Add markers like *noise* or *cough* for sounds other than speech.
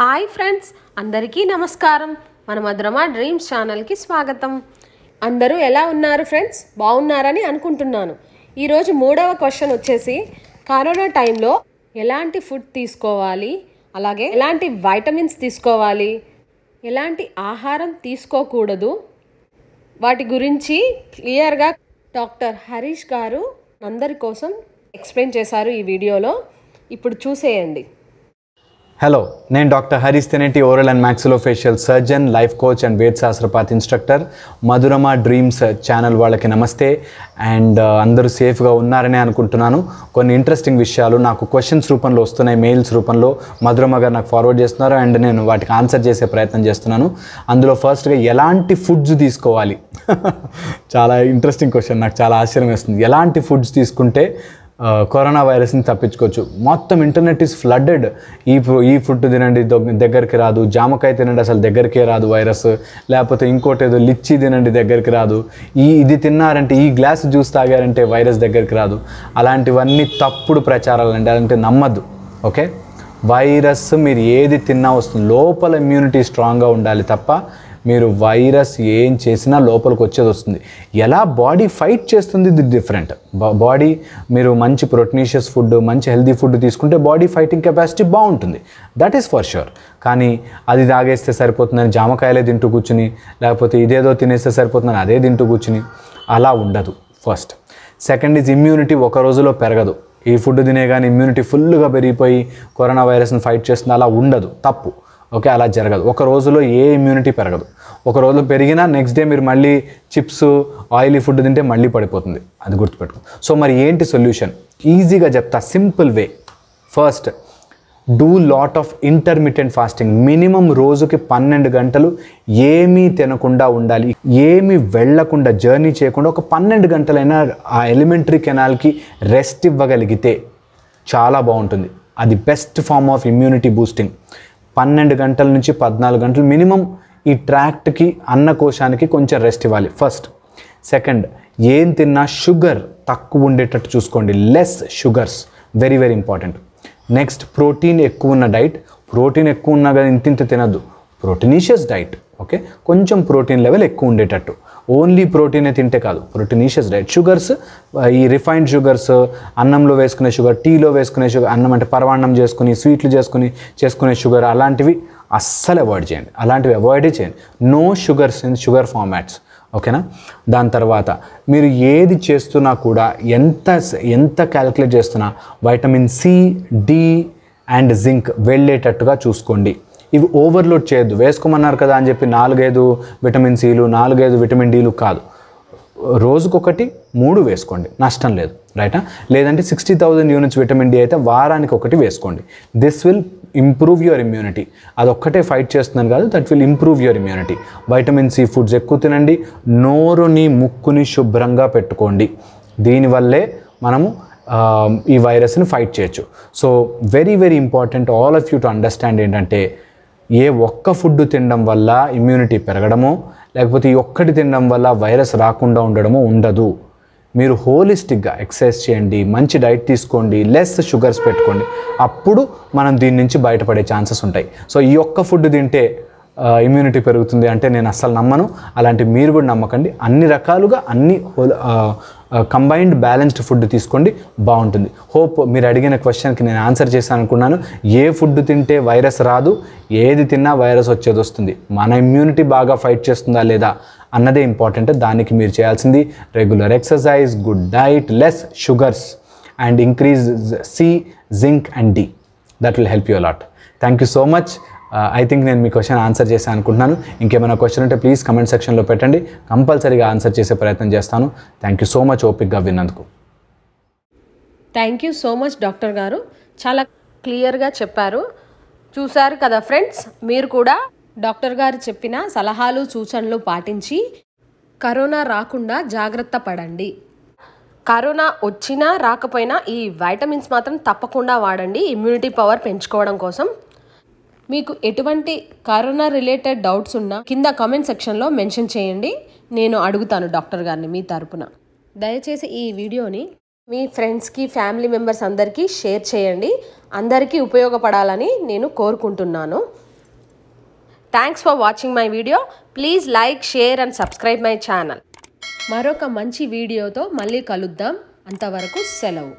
hi friends అందరికీ నమస్కారం మన మధురమ డ్రీమ్స్ ఛానల్కి స్వాగతం అందరూ ఎలా ఉన్నారు ఫ్రెండ్స్ బాగున్నారని అనుకుంటున్నాను ఈరోజు మూడవ క్వశ్చన్ వచ్చేసి కరోనా టైంలో ఎలాంటి ఫుడ్ తీసుకోవాలి అలాగే ఎలాంటి వైటమిన్స్ తీసుకోవాలి ఎలాంటి ఆహారం తీసుకోకూడదు వాటి గురించి క్లియర్గా డాక్టర్ హరీష్ గారు అందరి కోసం ఎక్స్ప్లెయిన్ చేశారు ఈ వీడియోలో ఇప్పుడు చూసేయండి హలో నేను doctor Harish Tenati oral and maxillofacial surgeon life coach and వేద్ శాస్త్రపాత్ ఇన్స్ట్రక్టర్ మధురమ డ్రీమ్స్ ఛానల్ వాళ్ళకి నమస్తే అండ్ uh, అందరూ సేఫ్గా ఉన్నారనే అనుకుంటున్నాను కొన్ని ఇంట్రెస్టింగ్ విషయాలు నాకు క్వశ్చన్స్ రూపంలో వస్తున్నాయి మెయిల్స్ రూపంలో మధురమ గారు నాకు ఫార్వర్డ్ చేస్తున్నారు అండ్ నేను వాటికి ఆన్సర్ చేసే ప్రయత్నం చేస్తున్నాను అందులో ఫస్ట్గా ఎలాంటి ఫుడ్స్ తీసుకోవాలి *laughs* చాలా ఇంట్రెస్టింగ్ క్వశ్చన్ నాకు చాలా ఆశ్చర్యం వేస్తుంది ఎలాంటి ఫుడ్స్ తీసుకుంటే కరోనా వైరస్ని తప్పించుకోవచ్చు మొత్తం ఇంటర్నెట్ ఈస్ ఫ్లడ్డెడ్ ఈ ఈ ఫుడ్ తినండి దగ్గరికి రాదు జామకాయ తినండి అసలు దగ్గరికే రాదు వైరస్ లేకపోతే ఇంకోటి ఏదో లిచ్చి తినండి దగ్గరికి రాదు ఈ ఇది తిన్నారంటే ఈ గ్లాస్ జ్యూస్ తాగారంటే వైరస్ దగ్గరికి రాదు అలాంటివన్నీ తప్పుడు ప్రచారాలు అండి అలాంటివి నమ్మద్దు ఓకే వైరస్ మీరు ఏది తిన్నా వస్తుంది లోపల ఇమ్యూనిటీ స్ట్రాంగ్గా ఉండాలి తప్ప మీరు వైరస్ ఏం చేసినా లోపలికి వచ్చేది వస్తుంది ఎలా బాడీ ఫైట్ చేస్తుంది ఇది డిఫరెంట్ బాడీ మీరు మంచి ప్రొటీనిషియస్ ఫుడ్ మంచి హెల్దీ ఫుడ్ తీసుకుంటే బాడీ ఫైటింగ్ కెపాసిటీ బాగుంటుంది దట్ ఈస్ ఫర్ ష్యూర్ కానీ అది తాగేస్తే సరిపోతుందని జామకాయలే తింటూ కూర్చుని లేకపోతే ఇదేదో తినేస్తే సరిపోతుందని అదే తింటూ కూర్చుని అలా ఉండదు ఫస్ట్ సెకండ్ ఈజ్ ఇమ్యూనిటీ ఒక రోజులో పెరగదు ఈ ఫుడ్ తినే కానీ ఇమ్యూనిటీ ఫుల్గా పెరిగిపోయి కరోనా వైరస్ని ఫైట్ చేస్తుంది అలా ఉండదు తప్పు ఓకే అలా జరగదు ఒక రోజులో ఏ ఇమ్యూనిటీ పెరగదు ఒక రోజు పెరిగినా నెక్స్ట్ డే మీరు మళ్ళీ చిప్స్ ఆయిలీ ఫుడ్ తింటే మళ్ళీ పడిపోతుంది అది గుర్తుపెట్టుకో సో మరి ఏంటి సొల్యూషన్ ఈజీగా చెప్తా simple way first do lot of intermediate fasting minimum రోజుకి పన్నెండు గంటలు ఏమీ తినకుండా ఉండాలి ఏమి వెళ్లకుండా జర్నీ చేయకుండా ఒక పన్నెండు గంటలైనా ఆ ఎలిమెంటరీ కెనాల్కి రెస్ట్ ఇవ్వగలిగితే చాలా బాగుంటుంది అది best form of immunity boosting పన్నెండు గంటల నుంచి పద్నాలుగు గంటలు మినిమం ఈ ట్రాక్ట్కి అన్న కోశానికి కొంచెం రెస్ట్ ఇవ్వాలి ఫస్ట్ సెకండ్ ఏం తిన్నా షుగర్ తక్కువ ఉండేటట్టు చూసుకోండి less sugars very very important next protein ఎక్కువ ఉన్న డైట్ ప్రోటీన్ ఎక్కువ ఉన్నా కదా ఇంతింత తినద్దు ప్రోటీనీషియస్ డైట్ ఓకే కొంచెం ప్రోటీన్ లెవెల్ ఎక్కువ ఉండేటట్టు ఓన్లీ ప్రోటీనే తింటే కాదు ప్రోటీనీషియస్ డైట్ షుగర్స్ ఈ రిఫైన్డ్ షుగర్స్ అన్నంలో వేసుకునే షుగర్ టీలో వేసుకునే షుగర్ అన్నం అంటే పరవాన్నం చేసుకుని స్వీట్లు చేసుకుని చేసుకునే షుగర్ అలాంటివి అస్సలు అవాయిడ్ చేయండి అలాంటివి అవాయిడే చేయండి no sugars in sugar formats ఓకేనా దాని తర్వాత మీరు ఏది చేస్తున్నా కూడా ఎంత ఎంత క్యాలిక్యులేట్ చేస్తున్నా vitamin C D and zinc వెళ్ళేటట్టుగా చూసుకోండి ఇవి ఓవర్లోడ్ చేయొద్దు వేసుకోమన్నారు కదా అని చెప్పి నాలుగైదు విటమిన్ సిలు నాలుగైదు విటమిన్ డీలు కాదు రోజుకొకటి మూడు వేసుకోండి నష్టం లేదు రైటా లేదంటే sixty thousand units vitamin D అయితే వారానికి ఒకటి వేసుకోండి this will improve your immunity అదొక్కటే ఫైట్ చేస్తుందని కాదు that will improve your immunity vitamin C foods ఎక్కువ తినండి నోరుని ముక్కుని శుభ్రంగా పెట్టుకోండి దీనివల్లే మనము ఈ వైరస్ని ఫైట్ చేయొచ్చు so very very important all of you to understand ఏంటంటే ఏ ఒక్క ఫుడ్ తినడం వల్ల ఇమ్యూనిటీ పెరగడమో లేకపోతే ఈ ఒక్కటి తినడం వల్ల వైరస్ రాకుండా ఉండడమో ఉండదు మీరు హోలిస్టిక్గా ఎక్సర్సైజ్ చేయండి మంచి డైట్ తీసుకోండి లెస్ షుగర్స్ పెట్టుకోండి అప్పుడు మనం దీని నుంచి బయటపడే ఛాన్సెస్ ఉంటాయి సో ఈ ఒక్క ఫుడ్ తింటే ఇమ్యూనిటీ పెరుగుతుంది అంటే నేను అస్సలు నమ్మను అలాంటి మీరు కూడా నమ్మకండి అన్ని రకాలుగా అన్ని కంబైన్డ్ బ్యాలెన్స్డ్ ఫుడ్ తీసుకోండి బాగుంటుంది హోప్ మీరు అడిగిన క్వశ్చన్కి నేను ఆన్సర్ చేశాను అనుకున్నాను ఏ ఫుడ్ తింటే వైరస్ రాదు ఏది తిన్నా వైరస్ వచ్చేది వస్తుంది మన ఇమ్యూనిటీ బాగా ఫైట్ చేస్తుందా లేదా అన్నదే ఇంపార్టెంట్ దానికి మీరు చేయాల్సింది regular exercise good diet less sugars and increase C zinc and D that will help you a lot thank you so much I uh, think నేను మీ క్వశ్చన్ ఆన్సర్ చేసే అనుకుంటున్నాను ఇంకేమైనా క్వశ్చన్ ఉంటే ప్లీజ్ కమెంట్ సెక్షన్లో పెట్టండి కంపల్సరీగా ఆన్సర్ చేసే ప్రయత్నం చేస్తాను థ్యాంక్ యూ సో మచ్ ఓపిక్గా విన్నందుకు thank you so much doctor గారు చాలా క్లియర్గా చెప్పారు చూశారు కదా ఫ్రెండ్స్ మీరు కూడా డాక్టర్ గారు చెప్పిన సలహాలు సూచనలు పాటించి కరోనా రాకుండా జాగ్రత్త పడండి కరోనా వచ్చినా రాకపోయినా ఈ వైటమిన్స్ మాత్రం తప్పకుండా వాడండి ఇమ్యూనిటీ పవర్ పెంచుకోవడం కోసం మీకు ఎటువంటి కరోనా రిలేటెడ్ డౌట్స్ ఉన్నా కింద కామెంట్ సెక్షన్లో మెన్షన్ చేయండి నేను అడుగుతాను డాక్టర్ గారిని మీ తరపున దయచేసి ఈ వీడియోని మీ ఫ్రెండ్స్కి ఫ్యామిలీ మెంబర్స్ అందరికీ షేర్ చేయండి అందరికీ ఉపయోగపడాలని నేను కోరుకుంటున్నాను thanks for watching my video please like share and subscribe my channel మరొక మంచి వీడియోతో మళ్ళీ కలుద్దాం అంతవరకు సెలవు